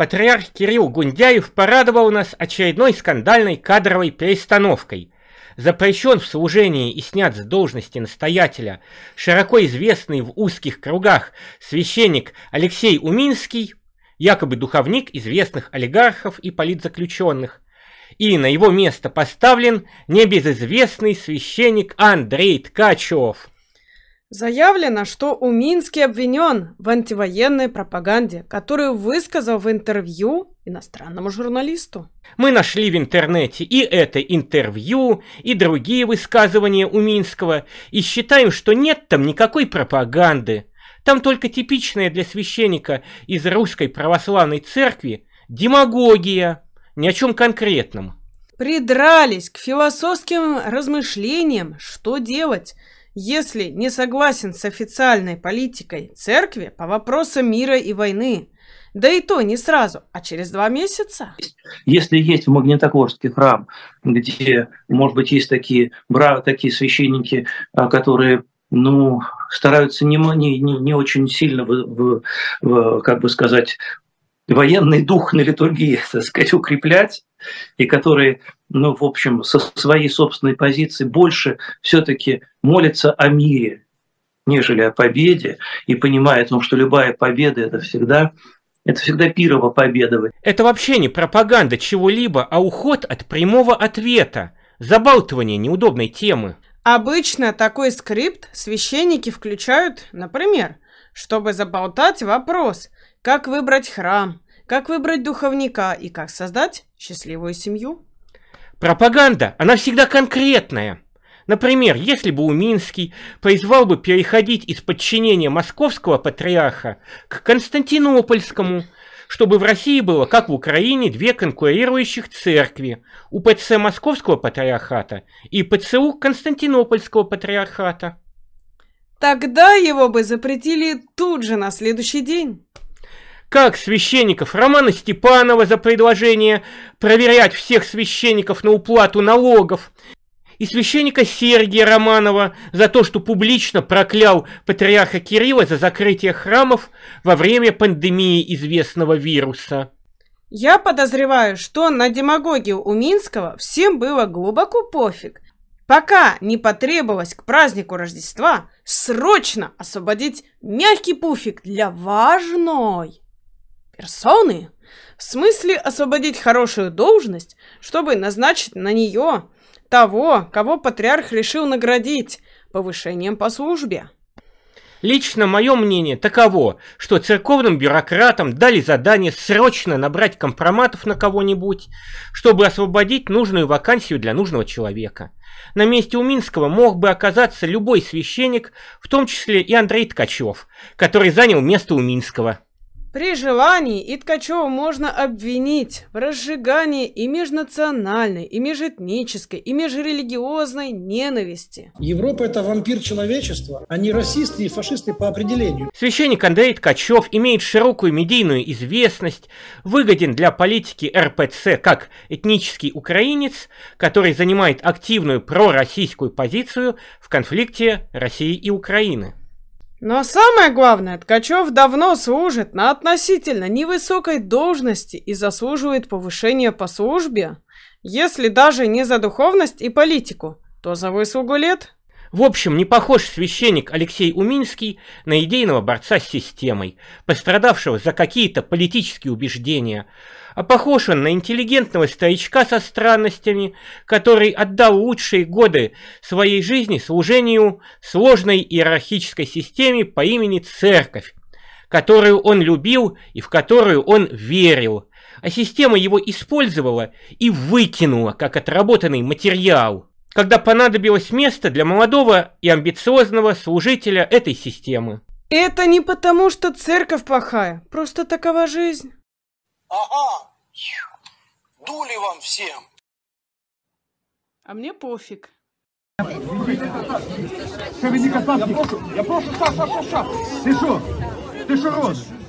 патриарх Кирилл Гундяев порадовал нас очередной скандальной кадровой перестановкой. Запрещен в служении и снят с должности настоятеля, широко известный в узких кругах священник Алексей Уминский, якобы духовник известных олигархов и политзаключенных, и на его место поставлен небезызвестный священник Андрей Ткачев. Заявлено, что Уминский обвинен в антивоенной пропаганде, которую высказал в интервью иностранному журналисту. Мы нашли в интернете и это интервью, и другие высказывания Уминского, и считаем, что нет там никакой пропаганды. Там только типичная для священника из русской православной церкви демагогия, ни о чем конкретном придрались к философским размышлениям, что делать, если не согласен с официальной политикой церкви по вопросам мира и войны. Да и то не сразу, а через два месяца. Если есть в Магнитогорске храм, где, может быть, есть такие, бра, такие священники, а, которые ну, стараются не, не, не очень сильно, в, в, в, как бы сказать, военный дух на литургии, так сказать, укреплять, и которые, ну, в общем, со своей собственной позиции больше все-таки молятся о мире, нежели о победе, и понимая о что любая победа – это всегда это всегда пирова победа. Это вообще не пропаганда чего-либо, а уход от прямого ответа, забалтывание неудобной темы. Обычно такой скрипт священники включают, например, чтобы заболтать вопрос – как выбрать храм, как выбрать духовника и как создать счастливую семью. Пропаганда, она всегда конкретная. Например, если бы Уминский призвал бы переходить из подчинения московского патриарха к константинопольскому, чтобы в России было, как в Украине, две конкурирующих церкви – УПЦ Московского патриархата и ПЦУ Константинопольского патриархата. Тогда его бы запретили тут же на следующий день как священников Романа Степанова за предложение проверять всех священников на уплату налогов, и священника Сергия Романова за то, что публично проклял патриарха Кирилла за закрытие храмов во время пандемии известного вируса. Я подозреваю, что на демагогию у Минского всем было глубоко пофиг, пока не потребовалось к празднику Рождества срочно освободить мягкий пуфик для важной Персоны? В смысле освободить хорошую должность, чтобы назначить на нее того, кого патриарх решил наградить повышением по службе? Лично мое мнение таково, что церковным бюрократам дали задание срочно набрать компроматов на кого-нибудь, чтобы освободить нужную вакансию для нужного человека. На месте у Минского мог бы оказаться любой священник, в том числе и Андрей Ткачев, который занял место у Минского. При желании и Ткачева можно обвинить в разжигании и межнациональной, и межэтнической, и межрелигиозной ненависти. Европа – это вампир человечества, а не расисты и фашисты по определению. Священник Андрей Ткачев имеет широкую медийную известность, выгоден для политики РПЦ как этнический украинец, который занимает активную пророссийскую позицию в конфликте России и Украины. Но самое главное, Ткачев давно служит на относительно невысокой должности и заслуживает повышения по службе, если даже не за духовность и политику, то за выслугу лет в общем, не похож священник Алексей Уминский на идейного борца с системой, пострадавшего за какие-то политические убеждения, а похож он на интеллигентного старичка со странностями, который отдал лучшие годы своей жизни служению сложной иерархической системе по имени Церковь, которую он любил и в которую он верил, а система его использовала и выкинула как отработанный материал когда понадобилось место для молодого и амбициозного служителя этой системы. Это не потому, что церковь плохая, просто такова жизнь. Ага, дули вам всем. А мне пофиг. я прошу, я прошу, Саша, Саша, ты что, ты что, Роза?